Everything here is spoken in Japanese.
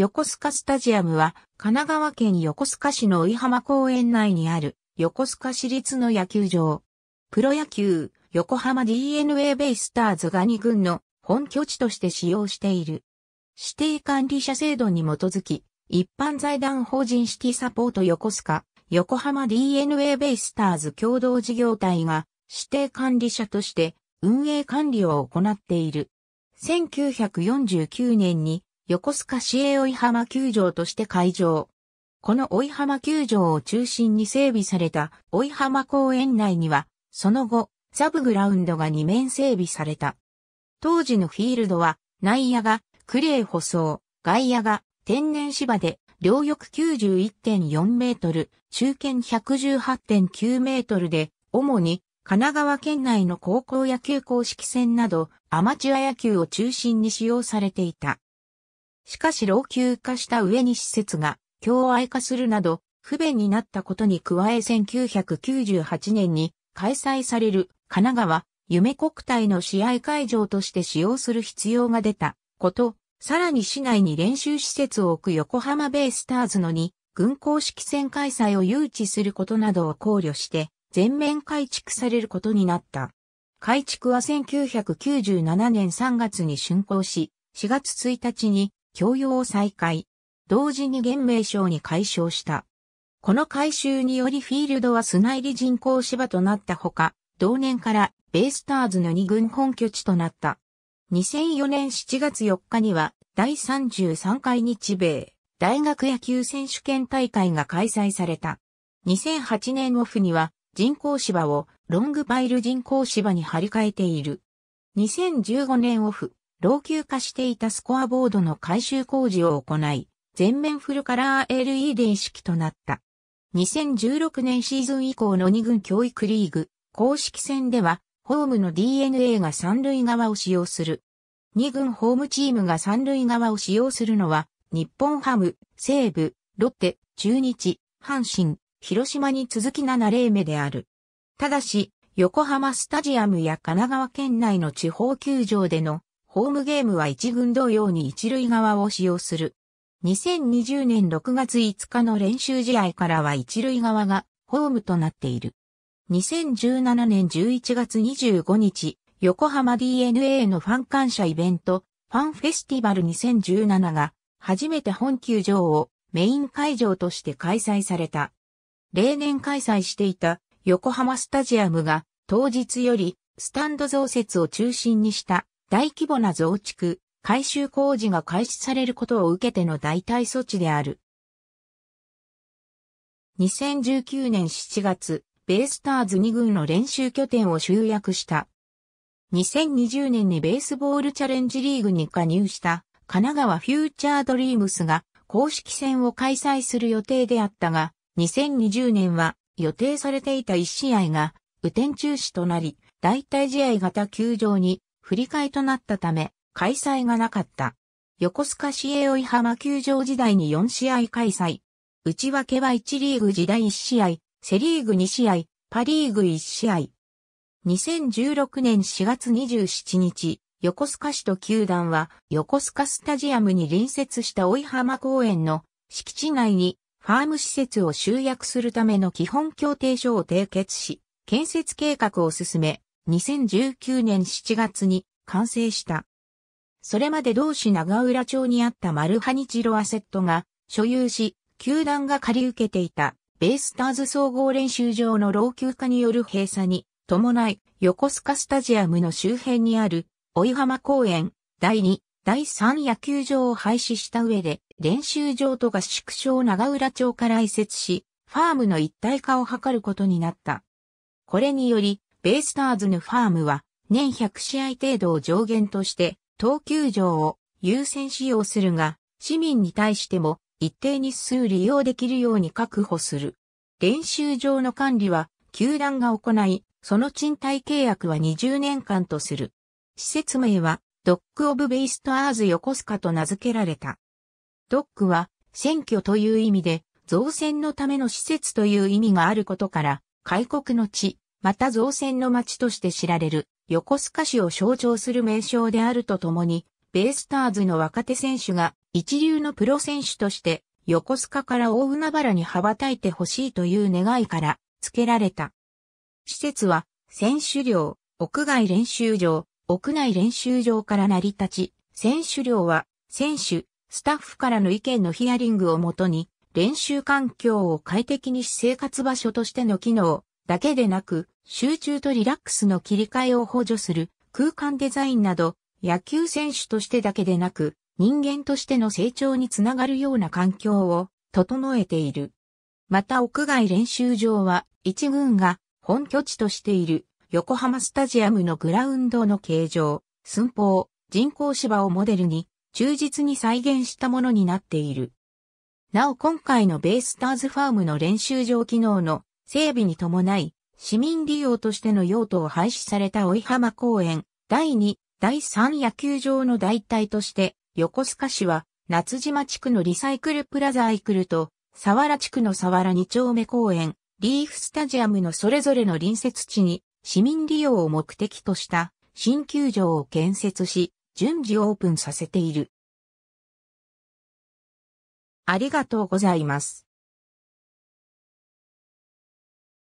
横須賀スタジアムは、神奈川県横須賀市の追浜公園内にある、横須賀市立の野球場。プロ野球、横浜 DNA ベイスターズガニ軍の本拠地として使用している。指定管理者制度に基づき、一般財団法人シティサポート横須賀、横浜 DNA ベイスターズ共同事業体が指定管理者として運営管理を行っている。1949年に横須賀市営追浜球場として開場。この追浜球場を中心に整備された追浜公園内には、その後、サブグラウンドが2面整備された。当時のフィールドは、内野がクレー舗装、外野が天然芝で、両翼91.4メートル、中堅118.9メートルで、主に神奈川県内の高校野球公式戦などアマチュア野球を中心に使用されていた。しかし老朽化した上に施設が共愛化するなど不便になったことに加え1998年に開催される神奈川夢国体の試合会場として使用する必要が出たこと、さらに市内に練習施設を置く横浜ベイスターズの2軍公式戦開催を誘致することなどを考慮して全面改築されることになった。改築は1997年3月に竣工し、4月1日に供用を再開。同時に現名称に解消した。この改修によりフィールドは砂入り人工芝となったほか、同年からベイスターズの2軍本拠地となった。2004年7月4日には第33回日米大学野球選手権大会が開催された。2008年オフには人工芝をロングパイル人工芝に張り替えている。2015年オフ、老朽化していたスコアボードの改修工事を行い、全面フルカラー LED 式となった。2016年シーズン以降の2軍教育リーグ、公式戦では、ホームの DNA が三塁側を使用する。2軍ホームチームが三塁側を使用するのは、日本ハム、西武、ロッテ、中日、阪神、広島に続き7例目である。ただし、横浜スタジアムや神奈川県内の地方球場でのホームゲームは一軍同様に一塁側を使用する。2020年6月5日の練習試合からは一塁側がホームとなっている。2017年11月25日、横浜 DNA のファン感謝イベント、ファンフェスティバル2017が、初めて本球場をメイン会場として開催された。例年開催していた横浜スタジアムが、当日よりスタンド増設を中心にした大規模な増築、改修工事が開始されることを受けての代替措置である。2019年7月、ベイスターズ2軍の練習拠点を集約した。2020年にベースボールチャレンジリーグに加入した神奈川フューチャードリームスが公式戦を開催する予定であったが、2020年は予定されていた1試合が雨天中止となり、代替試合型球場に振り替えとなったため、開催がなかった。横須賀市営追浜球場時代に4試合開催。内訳は1リーグ時代1試合、セリーグ2試合、パリーグ1試合。2016年4月27日、横須賀市と球団は横須賀スタジアムに隣接した追浜公園の敷地内にファーム施設を集約するための基本協定書を締結し、建設計画を進め、2019年7月に完成した。それまで同市長浦町にあったマルハニチロアセットが所有し、球団が借り受けていたベイスターズ総合練習場の老朽化による閉鎖に伴い、横須賀スタジアムの周辺にある、追浜公園、第2、第3野球場を廃止した上で、練習場と合宿所を長浦町から移設し、ファームの一体化を図ることになった。これにより、ベイスターズヌファームは、年100試合程度を上限として、投球場を優先使用するが、市民に対しても一定日数利用できるように確保する。練習場の管理は、球団が行い、その賃貸契約は20年間とする。施設名は、ドック・オブ・ベイスト・アーズ・ヨコスカと名付けられた。ドックは、選挙という意味で、造船のための施設という意味があることから、開国の地、また造船の町として知られる横須賀市を象徴する名称であるとともに、ベイスターズの若手選手が一流のプロ選手として横須賀から大海原に羽ばたいてほしいという願いから付けられた。施設は選手寮、屋外練習場、屋内練習場から成り立ち、選手寮は選手、スタッフからの意見のヒアリングをもとに練習環境を快適にし生活場所としての機能、だけでなく、集中とリラックスの切り替えを補助する空間デザインなど、野球選手としてだけでなく、人間としての成長につながるような環境を整えている。また屋外練習場は、一軍が本拠地としている横浜スタジアムのグラウンドの形状、寸法、人工芝をモデルに忠実に再現したものになっている。なお今回のベイスターズファームの練習場機能の整備に伴い、市民利用としての用途を廃止された追浜公園、第2、第3野球場の代替として、横須賀市は、夏島地区のリサイクルプラザイクルと、佐原地区の佐原2丁目公園、リーフスタジアムのそれぞれの隣接地に、市民利用を目的とした新球場を建設し、順次オープンさせている。ありがとうございます。